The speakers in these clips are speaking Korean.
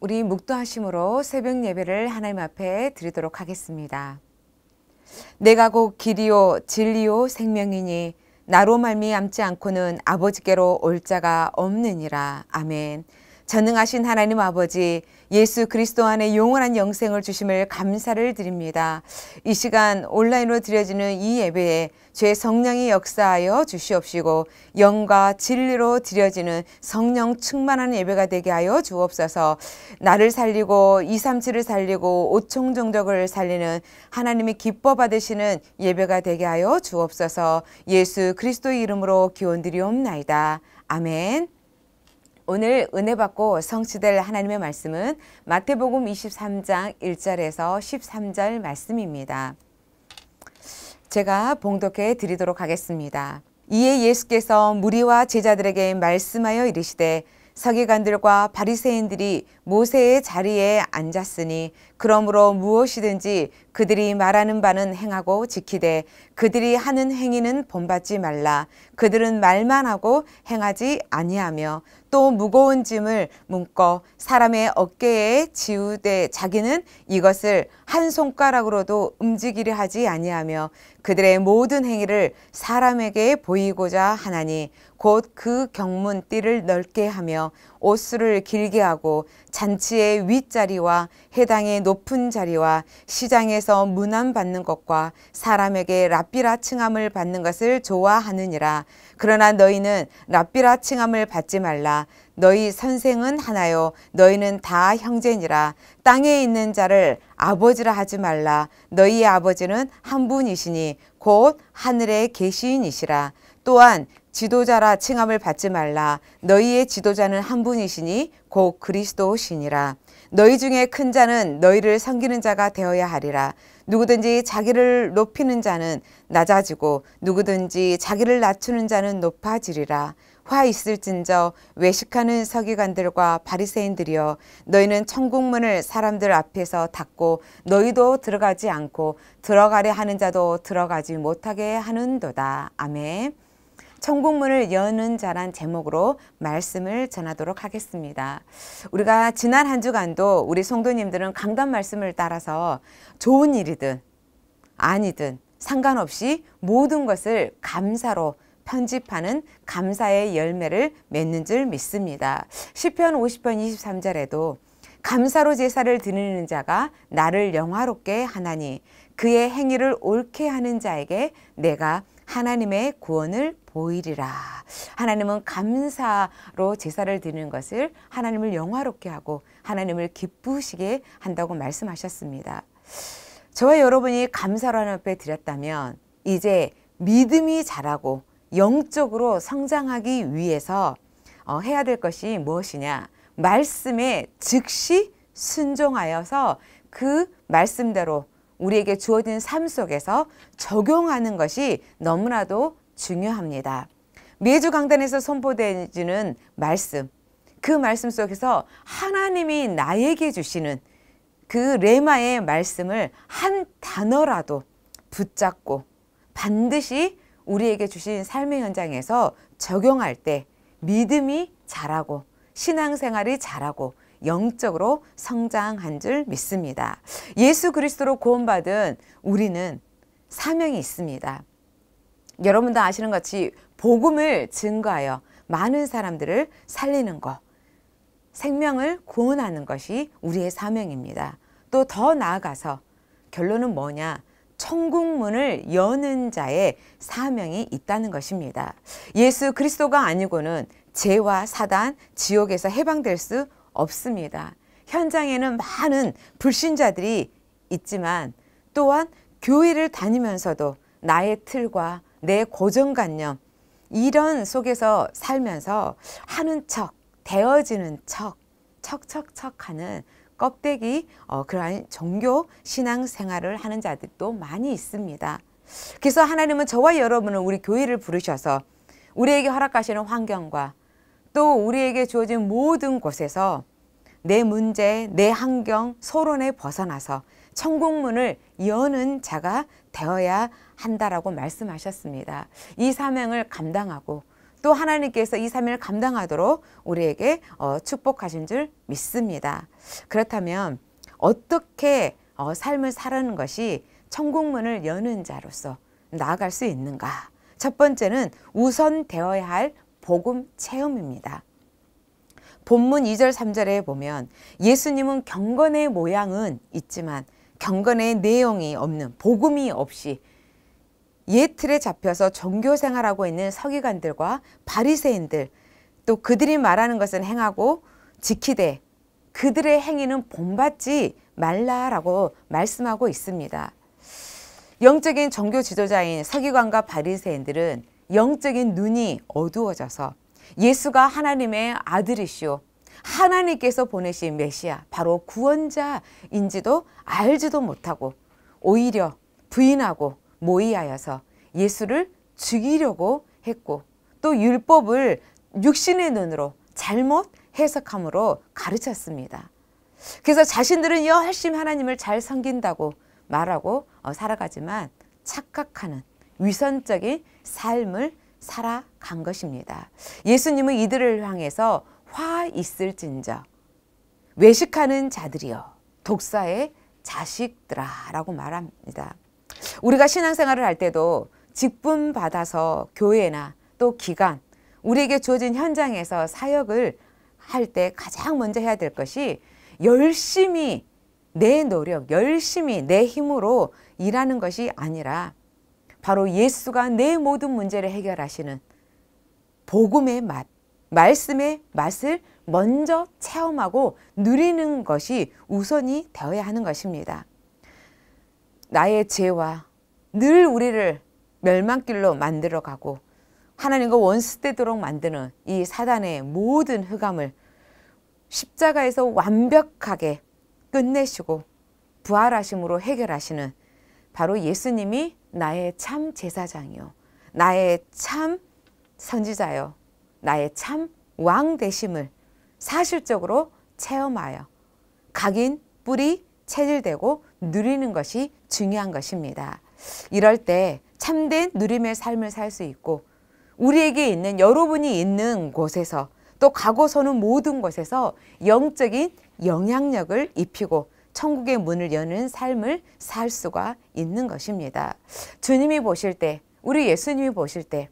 우리 묵도하심으로 새벽 예배를 하나님 앞에 드리도록 하겠습니다. 내가 곧 길이요 진리요 생명이니 나로 말미암지 않고는 아버지께로 올 자가 없느니라. 아멘. 전능하신 하나님 아버지 예수 그리스도 안에 영원한 영생을 주심을 감사를 드립니다. 이 시간 온라인으로 드려지는 이 예배에 죄 성령이 역사하여 주시옵시고 영과 진리로 드려지는 성령 충만한 예배가 되게 하여 주옵소서 나를 살리고 이삼칠을 살리고 오총종족을 살리는 하나님이 기뻐 받으시는 예배가 되게 하여 주옵소서 예수 그리스도 이름으로 기원 드리옵나이다. 아멘. 오늘 은혜 받고 성취될 하나님의 말씀은 마태복음 23장 1절에서 13절 말씀입니다. 제가 봉독해 드리도록 하겠습니다. 이에 예수께서 무리와 제자들에게 말씀하여 이르시되 서기관들과 바리새인들이 모세의 자리에 앉았으니 그러므로 무엇이든지 그들이 말하는 바는 행하고 지키되 그들이 하는 행위는 본받지 말라 그들은 말만 하고 행하지 아니하며 또 무거운 짐을 묶어 사람의 어깨에 지우되 자기는 이것을 한 손가락으로도 움직이려 하지 아니하며 그들의 모든 행위를 사람에게 보이고자 하나니 곧 그 경문 띠를 넓게 하며 옷수를 길게 하고 잔치의 윗자리와 해당의 높은 자리와 시장에서 문안받는 것과 사람에게 랍비라 칭함을 받는 것을 좋아하느니라. 그러나 너희는 랍비라 칭함을 받지 말라. 너희 선생은 하나요 너희는 다 형제니라 땅에 있는 자를 아버지라 하지 말라 너희의 아버지는 한 분이시니 곧 하늘에 계시인이시라 또한 지도자라 칭함을 받지 말라. 너희의 지도자는 한 분이시니 곧 그리스도시니라. 너희 중에 큰 자는 너희를 섬기는 자가 되어야 하리라. 누구든지 자기를 높이는 자는 낮아지고 누구든지 자기를 낮추는 자는 높아지리라. 화 있을진저 외식하는 서기관들과 바리새인들이여 너희는 천국문을 사람들 앞에서 닫고 너희도 들어가지 않고 들어가려 하는 자도 들어가지 못하게 하는도다. 아멘. 천국문을 여는 자란 제목으로 말씀을 전하도록 하겠습니다. 우리가 지난 한 주간도 우리 성도님들은 강단 말씀을 따라서 좋은 일이든 아니든 상관없이 모든 것을 감사로 편집하는 감사의 열매를 맺는 줄 믿습니다. 10편 50편 23절에도 감사로 제사를 드리는 자가 나를 영화롭게 하나니 그의 행위를 옳게 하는 자에게 내가 하나님의 구원을 보이리라. 하나님은 감사로 제사를 드리는 것을 하나님을 영화롭게 하고 하나님을 기쁘시게 한다고 말씀하셨습니다. 저와 여러분이 감사로 하나님 앞에 드렸다면 이제 믿음이 자라고 영적으로 성장하기 위해서 어, 해야 될 것이 무엇이냐? 말씀에 즉시 순종하여서 그 말씀대로 우리에게 주어진 삶 속에서 적용하는 것이 너무나도 중요합니다. 매주 강단에서 선포되는 말씀, 그 말씀 속에서 하나님이 나에게 주시는 그 레마의 말씀을 한 단어라도 붙잡고 반드시 우리에게 주신 삶의 현장에서 적용할 때 믿음이 자라고 신앙생활이 자라고 영적으로 성장한 줄 믿습니다. 예수 그리스도로 구원받은 우리는 사명이 있습니다. 여러분도 아시는 같이 복음을 증거하여 많은 사람들을 살리는 것, 생명을 구원하는 것이 우리의 사명입니다. 또 더 나아가서 결론은 뭐냐? 천국문을 여는 자의 사명이 있다는 것입니다. 예수 그리스도가 아니고는 죄와 사단, 지옥에서 해방될 수 없습니다. 현장에는 많은 불신자들이 있지만 또한 교회를 다니면서도 나의 틀과 내 고정관념 이런 속에서 살면서 하는 척, 되어지는 척, 척척척하는 껍데기 어, 그러한 종교 신앙 생활을 하는 자들도 많이 있습니다. 그래서 하나님은 저와 여러분을 우리 교회를 부르셔서 우리에게 허락하시는 환경과 또 우리에게 주어진 모든 곳에서 내 문제, 내 환경, 소론에 벗어나서 천국문을 여는 자가 되어야 한다라고 말씀하셨습니다. 이 사명을 감당하고 또 하나님께서 이 사명을 감당하도록 우리에게 어, 축복하신 줄 믿습니다. 그렇다면 어떻게 어, 삶을 사는 것이 천국문을 여는 자로서 나아갈 수 있는가? 첫 번째는 우선 되어야 할 복음 체험입니다. 본문 2절 3절에 보면 예수님은 경건의 모양은 있지만 경건의 내용이 없는 복음이 없이 옛 틀에 잡혀서 종교 생활하고 있는 서기관들과 바리새인들 또 그들이 말하는 것은 행하고 지키되 그들의 행위는 본받지 말라라고 말씀하고 있습니다. 영적인 종교 지도자인 서기관과 바리새인들은 영적인 눈이 어두워져서 예수가 하나님의 아들이시오. 하나님께서 보내신 메시아, 바로 구원자인지도 알지도 못하고 오히려 부인하고 모의하여서 예수를 죽이려고 했고 또 율법을 육신의 눈으로 잘못 해석함으로 가르쳤습니다. 그래서 자신들은 열심히 하나님을 잘 섬긴다고 말하고 어, 살아가지만 착각하는 위선적인 삶을 살아간 것입니다. 예수님은 이들을 향해서 화 있을진저 외식하는 자들이여 독사의 자식들아라고 말합니다. 우리가 신앙생활을 할 때도 직분 받아서 교회나 또 기관 우리에게 주어진 현장에서 사역을 할 때 가장 먼저 해야 될 것이 열심히 내 노력, 열심히 내 힘으로 일하는 것이 아니라 바로 예수가 내 모든 문제를 해결하시는 복음의 맛, 말씀의 맛을 먼저 체험하고 누리는 것이 우선이 되어야 하는 것입니다. 나의 죄와 늘 우리를 멸망길로 만들어가고 하나님과 원수되도록 만드는 이 사단의 모든 흑암을 십자가에서 완벽하게 끝내시고 부활하심으로 해결하시는 바로 예수님이 나의 참 제사장이요. 나의 참 선지자요. 나의 참왕 되심을 사실적으로 체험하여 각인 뿌리 체질되고 누리는 것이 중요한 것입니다. 이럴 때 참된 누림의 삶을 살 수 있고 우리에게 있는 여러분이 있는 곳에서 또 가고 서는 모든 곳에서 영적인 영향력을 입히고 천국의 문을 여는 삶을 살 수가 있는 것입니다. 주님이 보실 때, 우리 예수님이 보실 때,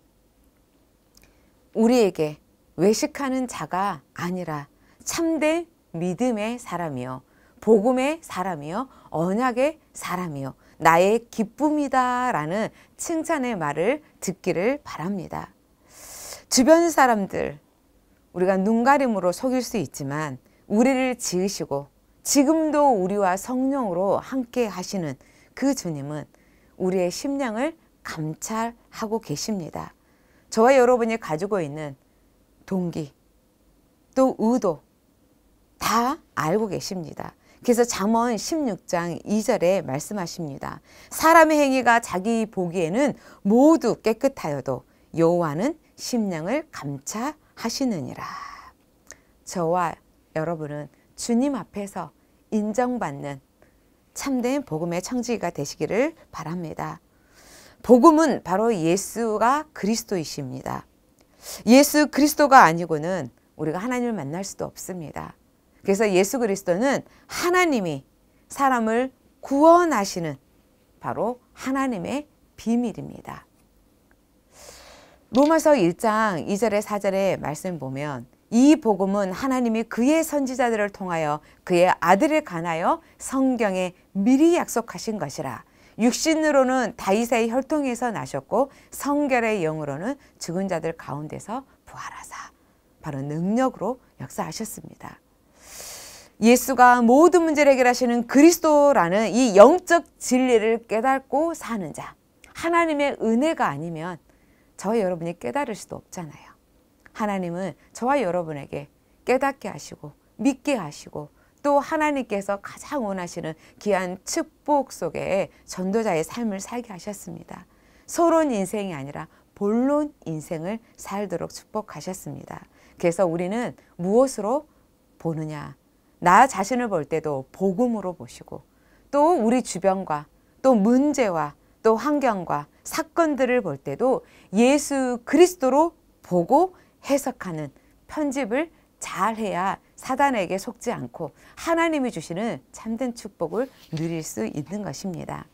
우리에게 외식하는 자가 아니라 참된 믿음의 사람이요. 복음의 사람이요. 언약의 사람이요. 나의 기쁨이다. 라는 칭찬의 말을 듣기를 바랍니다. 주변 사람들, 우리가 눈가림으로 속일 수 있지만, 우리를 지으시고, 지금도 우리와 성령으로 함께 하시는 그 주님은 우리의 심령을 감찰하고 계십니다. 저와 여러분이 가지고 있는 동기, 또 의도 다 알고 계십니다. 그래서 잠언 16장 2절에 말씀하십니다. 사람의 행위가 자기 보기에는 모두 깨끗하여도 여호와는 심령을 감찰하시느니라. 저와 여러분은 주님 앞에서 인정받는 참된 복음의 청지기가 되시기를 바랍니다. 복음은 바로 예수가 그리스도이십니다. 예수 그리스도가 아니고는 우리가 하나님을 만날 수도 없습니다. 그래서 예수 그리스도는 하나님이 사람을 구원하시는 바로 하나님의 비밀입니다. 로마서 1장 2절에 4절의 말씀 보면 이 복음은 하나님이 그의 선지자들을 통하여 그의 아들을 관하여 성경에 미리 약속하신 것이라. 육신으로는 다이사의 혈통에서 나셨고 성결의 영으로는 죽은 자들 가운데서 부활하사 바로 능력으로 역사하셨습니다. 예수가 모든 문제를 해결하시는 그리스도라는 이 영적 진리를 깨닫고 사는 자 하나님의 은혜가 아니면 저 여러분이 깨달을 수도 없잖아요. 하나님은 저와 여러분에게 깨닫게 하시고 믿게 하시고 또 하나님께서 가장 원하시는 귀한 축복 속에 전도자의 삶을 살게 하셨습니다. 서론 인생이 아니라 본론 인생을 살도록 축복하셨습니다. 그래서 우리는 무엇으로 보느냐? 나 자신을 볼 때도 복음으로 보시고 또 우리 주변과 또 문제와 또 환경과 사건들을 볼 때도 예수 그리스도로 보고 해석하는 편집을 잘해야 사단에게 속지 않고 하나님이 주시는 참된 축복을 누릴 수 있는 것입니다.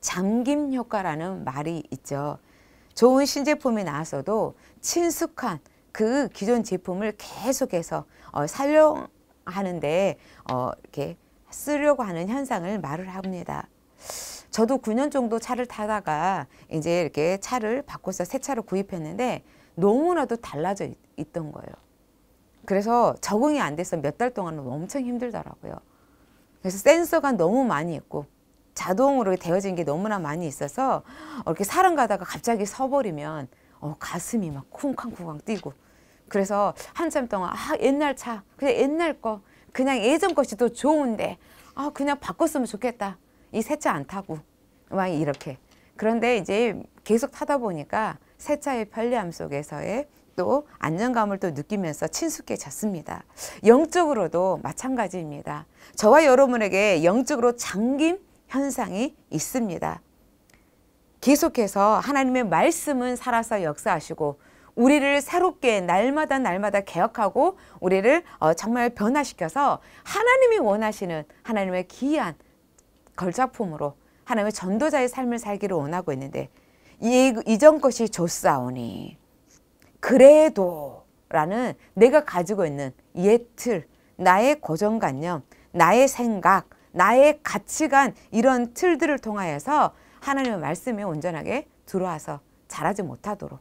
잠김 효과라는 말이 있죠. 좋은 신제품이 나왔어도 친숙한 그 기존 제품을 계속해서 어, 사용하는데 어, 이렇게 쓰려고 하는 현상을 말을 합니다. 저도 9년 정도 차를 타다가 이제 이렇게 차를 바꿔서 새 차를 구입했는데 너무나도 달라져 있, 던 거예요. 그래서 적응이 안 돼서 몇 달 동안은 엄청 힘들더라고요. 그래서 센서가 너무 많이 있고 자동으로 되어진 게 너무나 많이 있어서 이렇게 사람 가다가 갑자기 서버리면 어, 가슴이 막 쿵쾅쿵쾅 뛰고 그래서 한참 동안 아 옛날 차 그냥 옛날 거 그냥 예전 것이 더 좋은데 아 그냥 바꿨으면 좋겠다 이 새 차 안 타고 막 이렇게 그런데 이제 계속 타다 보니까 세차의 편리함 속에서의 또 안정감을 또 느끼면서 친숙해졌습니다. 영적으로도 마찬가지입니다. 저와 여러분에게 영적으로 잠김 현상이 있습니다. 계속해서 하나님의 말씀은 살아서 역사하시고 우리를 새롭게 날마다 날마다 개혁하고 우리를 어, 정말 변화시켜서 하나님이 원하시는 하나님의 기한 걸작품으로 하나님의 전도자의 삶을 살기를 원하고 있는데 이, 이전 것이 좋사오니 그래도 라는 내가 가지고 있는 예틀 나의 고정관념 나의 생각 나의 가치관 이런 틀들을 통하여서 하나님의 말씀에 온전하게 들어와서 자라지 못하도록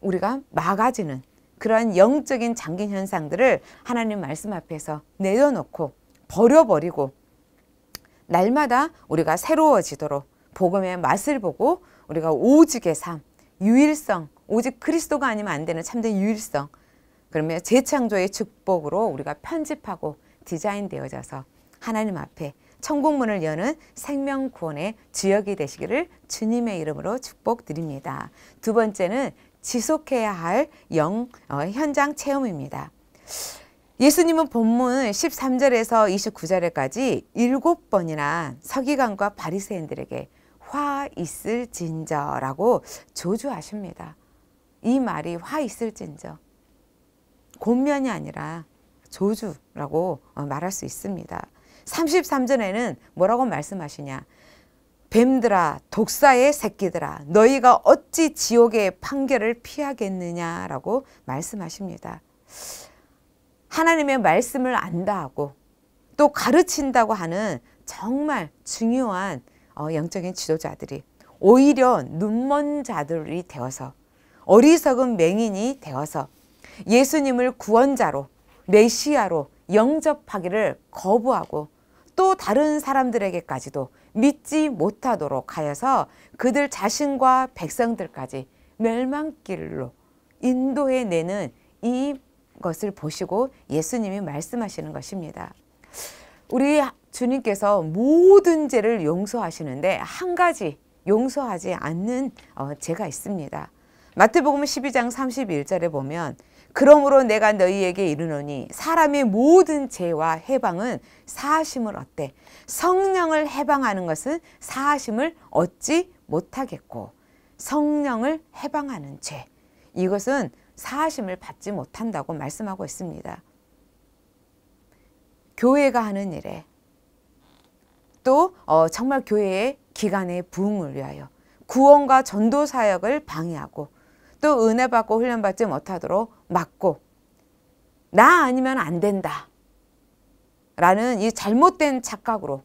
우리가 막아지는 그러한 영적인 잠긴 현상들을 하나님 말씀 앞에서 내려놓고 버려버리고 날마다 우리가 새로워지도록 복음의 맛을 보고 우리가 오직의 삶, 유일성, 오직 그리스도가 아니면 안 되는 참된 유일성. 그러면 재창조의 축복으로 우리가 편집하고 디자인되어져서 하나님 앞에 천국문을 여는 생명 구원의 주역이 되시기를 주님의 이름으로 축복드립니다. 두 번째는 지속해야 할 영, 어, 현장 체험입니다. 예수님은 본문 13절에서 2 9절까지 7번이나 서기관과 바리새인들에게 화 있을진저라고 조주하십니다. 이 말이 화 있을진저. 곤면이 아니라 조주라고 어, 말할 수 있습니다. 33절에는 뭐라고 말씀하시냐. 뱀들아 독사의 새끼들아 너희가 어찌 지옥의 판결을 피하겠느냐라고 말씀하십니다. 하나님의 말씀을 안다 하고 또 가르친다고 하는 정말 중요한 어, 영적인 지도자들이 오히려 눈먼 자들이 되어서 어리석은 맹인이 되어서 예수님을 구원자로 메시아로 영접하기를 거부하고 또 다른 사람들에게까지도 믿지 못하도록 하여서 그들 자신과 백성들까지 멸망길로 인도해내는 이것을 보시고 예수님이 말씀하시는 것입니다. 우리 주님께서 모든 죄를 용서하시는데 한 가지 용서하지 않는 어, 죄가 있습니다. 마태복음 12장 31절에 보면 그러므로 내가 너희에게 이르노니 사람의 모든 죄와 해방은 사심을 얻되 성령을 해방하는 것은 사심을 얻지 못하겠고 성령을 해방하는 죄 이것은 사심을 받지 못한다고 말씀하고 있습니다. 교회가 하는 일에 또 어, 정말 교회의 기간의 부흥을 위하여 구원과 전도 사역을 방해하고 또 은혜 받고 훈련 받지 못하도록 막고 나 아니면 안 된다 라는 이 잘못된 착각으로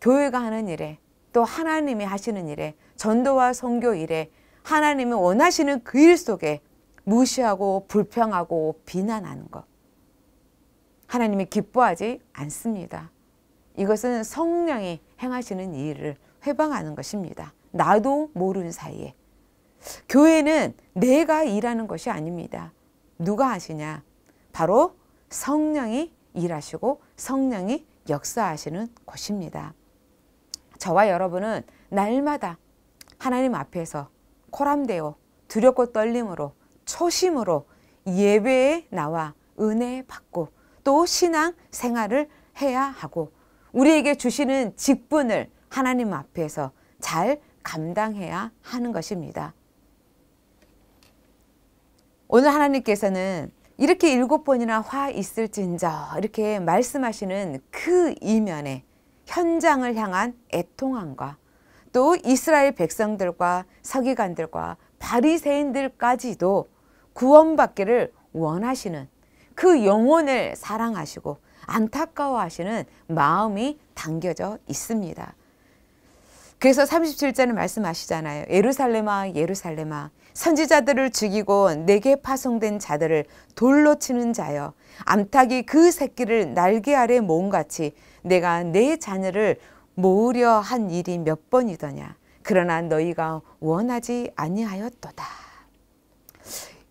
교회가 하는 일에 또 하나님이 하시는 일에 전도와 성교 일에 하나님이 원하시는 그 일 속에 무시하고 불평하고 비난하는 것 하나님이 기뻐하지 않습니다. 이것은 성령이 행하시는 일을 회방하는 것입니다. 나도 모르는 사이에. 교회는 내가 일하는 것이 아닙니다. 누가 하시냐? 바로 성령이 일하시고 성령이 역사하시는 것입니다. 저와 여러분은 날마다 하나님 앞에서 코람되어 두렵고 떨림으로 초심으로 예배에 나와 은혜 받고 또 신앙 생활을 해야 하고 우리에게 주시는 직분을 하나님 앞에서 잘 감당해야 하는 것입니다. 오늘 하나님께서는 이렇게 일곱 번이나 화 있을진저 이렇게 말씀하시는 그 이면에 현장을 향한 애통함과 또 이스라엘 백성들과 서기관들과 바리새인들까지도 구원받기를 원하시는 그 영혼을 사랑하시고 안타까워하시는 마음이 담겨져 있습니다. 그래서 37절에 말씀하시잖아요. 예루살렘아 예루살렘아 선지자들을 죽이고 내게 파송된 자들을 돌로 치는 자여 암탉이 그 새끼를 날개 아래 모음같이 내가 내 자녀를 모으려 한 일이 몇 번이더냐 그러나 너희가 원하지 아니하였도다.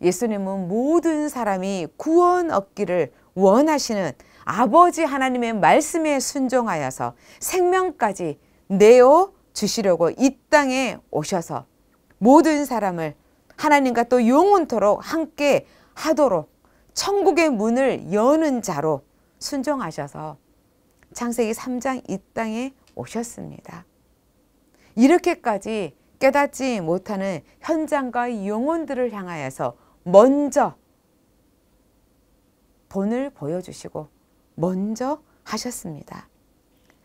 예수님은 모든 사람이 구원 얻기를 원하시는 아버지 하나님의 말씀에 순종하여서 생명까지 내어 주시려고 이 땅에 오셔서 모든 사람을 하나님과 또 영원토록 함께 하도록 천국의 문을 여는 자로 순종하셔서 창세기 3장 이 땅에 오셨습니다. 이렇게까지 깨닫지 못하는 현장과 영혼들을 향하여서 먼저 본을 보여주시고 먼저 하셨습니다.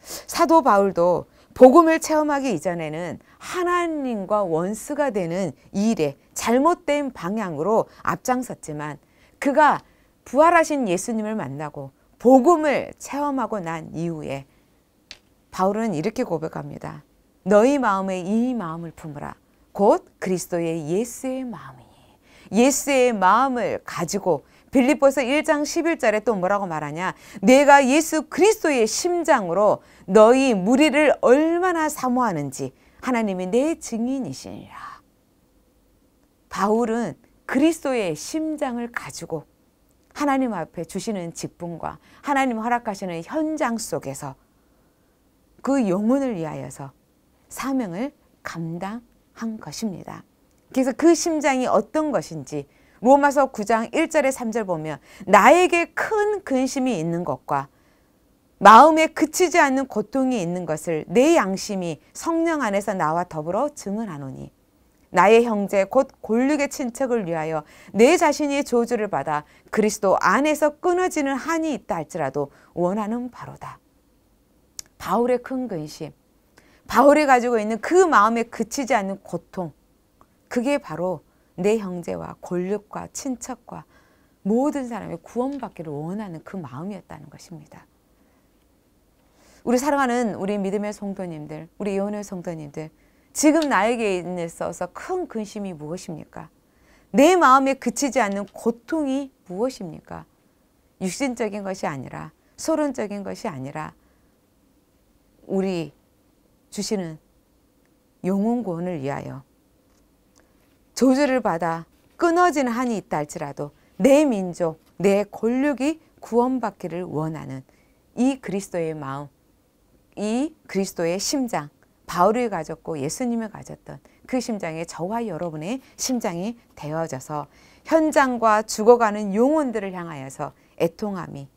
사도 바울도 복음을 체험하기 이전에는 하나님과 원수가 되는 일에 잘못된 방향으로 앞장섰지만 그가 부활하신 예수님을 만나고 복음을 체험하고 난 이후에 바울은 이렇게 고백합니다. 너희 마음에 이 마음을 품으라. 곧 그리스도의 예수의 마음이니. 예수의 마음을 가지고 빌립보서 1장 11절에 또 뭐라고 말하냐? 내가 예수 그리스도의 심장으로 너희 무리를 얼마나 사모하는지 하나님이 내 증인이시니라. 바울은 그리스도의 심장을 가지고 하나님 앞에 주시는 직분과 하나님 허락하시는 현장 속에서 그 영혼을 위하여서 사명을 감당한 것입니다. 그래서 그 심장이 어떤 것인지 로마서 9장 1절에 3절 보면 나에게 큰 근심이 있는 것과 마음에 그치지 않는 고통이 있는 것을 내 양심이 성령 안에서 나와 더불어 증언하노니 나의 형제 곧 골육의 친척을 위하여 내 자신이 조주를 받아 그리스도 안에서 끊어지는 한이 있다 할지라도 원하는 바로다. 바울의 큰 근심, 바울이 가지고 있는 그 마음에 그치지 않는 고통, 그게 바로 내 형제와 권력과 친척과 모든 사람의 구원받기를 원하는 그 마음이었다는 것입니다. 우리 사랑하는 우리 믿음의 성도님들, 우리 예언의 성도님들, 지금 나에게 있어서 큰 근심이 무엇입니까? 내 마음에 그치지 않는 고통이 무엇입니까? 육신적인 것이 아니라 소론적인 것이 아니라 우리 주시는 영혼구원을 위하여 조절을 받아 끊어진 한이 있다 할지라도 내 민족, 내 권력이 구원받기를 원하는 이 그리스도의 마음, 이 그리스도의 심장, 바울이 가졌고 예수님을 가졌던 그 심장에 저와 여러분의 심장이 되어져서 현장과 죽어가는 영혼들을 향하여서 애통함이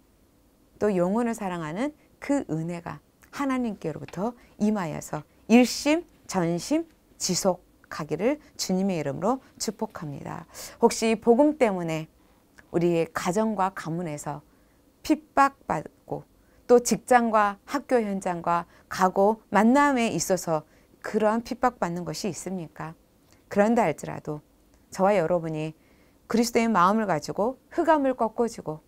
또 영혼을 사랑하는 그 은혜가 하나님께로부터 임하여서 일심, 전심, 지속 가기를 주님의 이름으로 축복합니다. 혹시 복음 때문에 우리의 가정과 가문에서 핍박받고 또 직장과 학교 현장과 가고 만남에 있어서 그런 핍박받는 것이 있습니까? 그런다 할지라도 저와 여러분이 그리스도의 마음을 가지고 흑암을 꺾어주고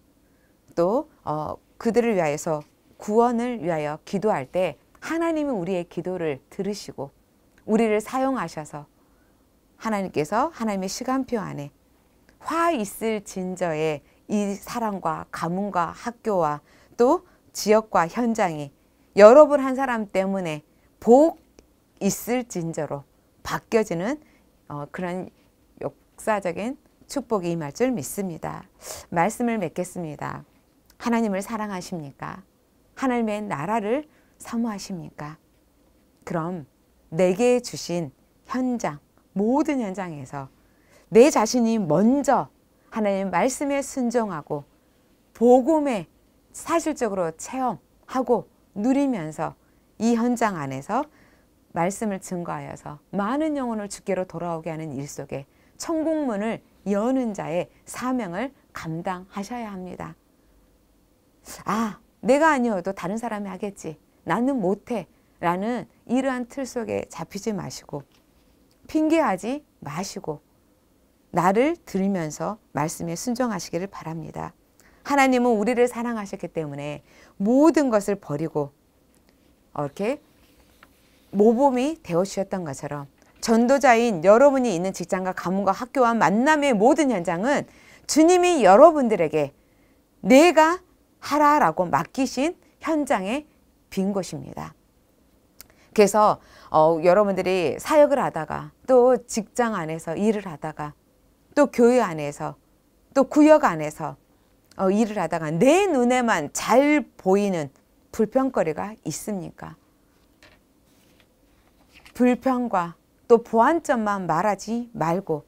또 어, 그들을 위하여서 구원을 위하여 기도할 때 하나님이 우리의 기도를 들으시고 우리를 사용하셔서 하나님께서 하나님의 시간표 안에 화 있을 진저에 이사람과 가문과 학교와 또 지역과 현장이 여러분 한 사람 때문에 복 있을 진저로 바뀌어지는 어, 그런 역사적인 축복이 임할 줄 믿습니다. 말씀을 맺겠습니다. 하나님을 사랑하십니까? 하나님의 나라를 사모하십니까? 그럼 내게 주신 현장, 모든 현장에서 내 자신이 먼저 하나님 말씀에 순종하고 복음에 사실적으로 체험하고 누리면서 이 현장 안에서 말씀을 증거하여서 많은 영혼을 주께로 돌아오게 하는 일 속에 천국문을 여는 자의 사명을 감당하셔야 합니다. 아, 내가 아니어도 다른 사람이 하겠지. 나는 못해. 라는 이러한 틀 속에 잡히지 마시고 핑계하지 마시고 나를 들으면서 말씀에 순종하시기를 바랍니다. 하나님은 우리를 사랑하셨기 때문에 모든 것을 버리고 이렇게 모범이 되어주셨던 것처럼 전도자인 여러분이 있는 직장과 가문과 학교와 만남의 모든 현장은 주님이 여러분들에게 내가 하라라고 맡기신 현장의 빈 곳입니다. 그래서 어, 여러분들이 사역을 하다가 또 직장 안에서 일을 하다가 또 교회 안에서 또 구역 안에서 어, 일을 하다가 내 눈에만 잘 보이는 불평거리가 있습니까? 불평과 또 보완점만 말하지 말고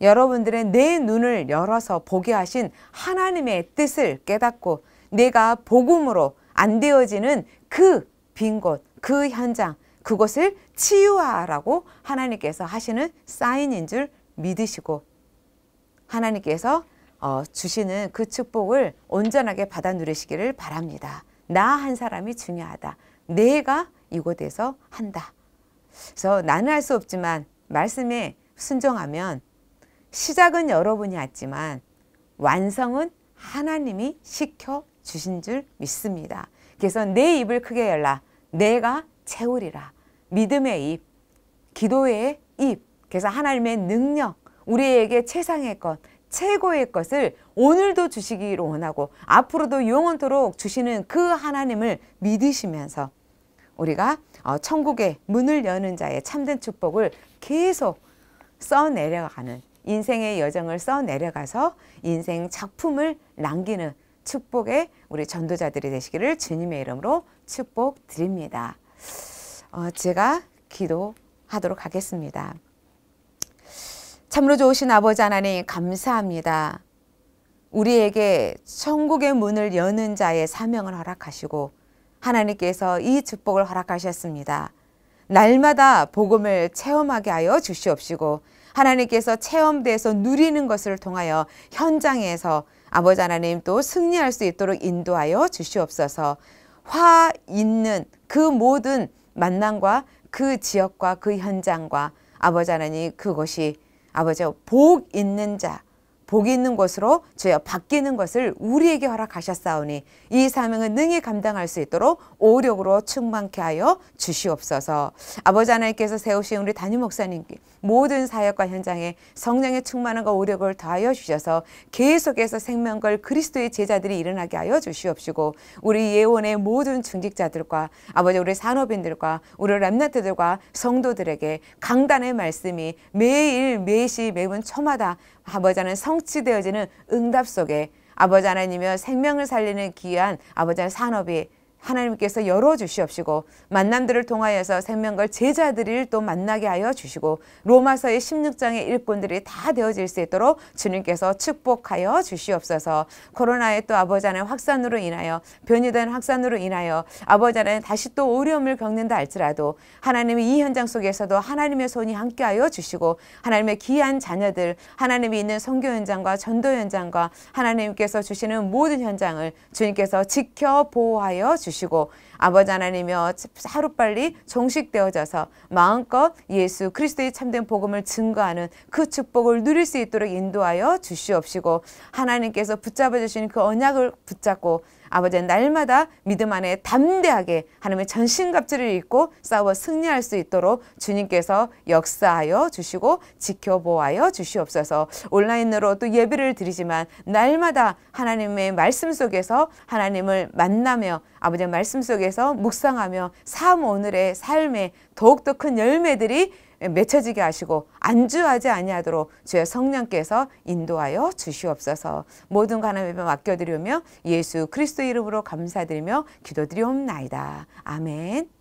여러분들의 내 눈을 열어서 보게 하신 하나님의 뜻을 깨닫고 내가 복음으로 안 되어지는 그 빈 곳, 그 현장, 그것을 치유하라고 하나님께서 하시는 사인인 줄 믿으시고 하나님께서 어, 주시는 그 축복을 온전하게 받아 누리시기를 바랍니다. 나 한 사람이 중요하다. 내가 이곳에서 한다. 그래서 나는 할 수 없지만 말씀에 순종하면 시작은 여러분이 했지만 완성은 하나님이 시켜 주신 줄 믿습니다. 그래서 내 입을 크게 열라. 내가 채우리라. 믿음의 입, 기도의 입, 그래서 하나님의 능력, 우리에게 최상의 것, 최고의 것을 오늘도 주시기로 원하고 앞으로도 영원토록 주시는 그 하나님을 믿으시면서 우리가 어, 천국의 문을 여는 자의 참된 축복을 계속 써내려가는 인생의 여정을 써내려가서 인생 작품을 남기는 축복의 우리 전도자들이 되시기를 주님의 이름으로 축복드립니다. 어, 제가 기도하도록 하겠습니다. 참으로 좋으신 아버지 하나님 감사합니다. 우리에게 천국의 문을 여는 자의 사명을 허락하시고 하나님께서 이 축복을 허락하셨습니다. 날마다 복음을 체험하게 하여 주시옵시고 하나님께서 체험돼서 누리는 것을 통하여 현장에서 아버지 하나님 또 승리할 수 있도록 인도하여 주시옵소서 화 있는 그 모든 만남과 그 지역과 그 현장과 아버지 하나님 그것이 아버지 복 있는 자 복이 있는 것으로 주여 바뀌는 것을 우리에게 허락하셨사오니 이 사명은 능히 감당할 수 있도록 오력으로 충만케 하여 주시옵소서. 아버지 하나님께서 세우신 우리 담임 목사님 모든 사역과 현장에 성령의 충만함과 오력을 더하여 주셔서 계속해서 생명걸 그리스도의 제자들이 일어나게 하여 주시옵시고 우리 예원의 모든 중직자들과 아버지 우리 산업인들과 우리 랩나트들과 성도들에게 강단의 말씀이 매일 매시 매분 처마다 아버지 하는 성 성취되어지는 응답 속에 아버지 하나님이여 생명을 살리는 귀한 아버지 하 산업이 하나님께서 열어 주시옵시고 만남들을 통하여서 생명걸 제자들을 또 만나게 하여 주시고 로마서의 16장의 일꾼들이 다 되어질 수 있도록 주님께서 축복하여 주시옵소서 코로나의 또 아버지 하 확산으로 인하여 변이된 확산으로 인하여 아버지 하 다시 또 어려움을 겪는다 할지라도 하나님이 이 현장 속에서도 하나님의 손이 함께하여 주시고 하나님의 귀한 자녀들 하나님이 있는 선교 현장과 전도 현장과 하나님께서 주시는 모든 현장을 주님께서 지켜 보호하여 주시옵소서 주시고 아버지 하나님이여 하루빨리 종식되어져서 마음껏 예수 그리스도의 참된 복음을 증거하는 그 축복을 누릴 수 있도록 인도하여 주시옵시고 하나님께서 붙잡아 주시는 그 언약을 붙잡고 아버지 날마다 믿음 안에 담대하게 하나님의 전신갑주를 입고 싸워 승리할 수 있도록 주님께서 역사하여 주시고 지켜보아여 주시옵소서 온라인으로 또 예배를 드리지만 날마다 하나님의 말씀 속에서 하나님을 만나며 아버지 말씀 속에서 묵상하며 삶 오늘의 삶에 더욱더 큰 열매들이 맺혀지게 하시고 안주하지 아니하도록 주의 성령께서 인도하여 주시옵소서. 모든 가난의 병 맡겨드리며 예수 그리스도 이름으로 감사드리며 기도드리옵나이다. 아멘.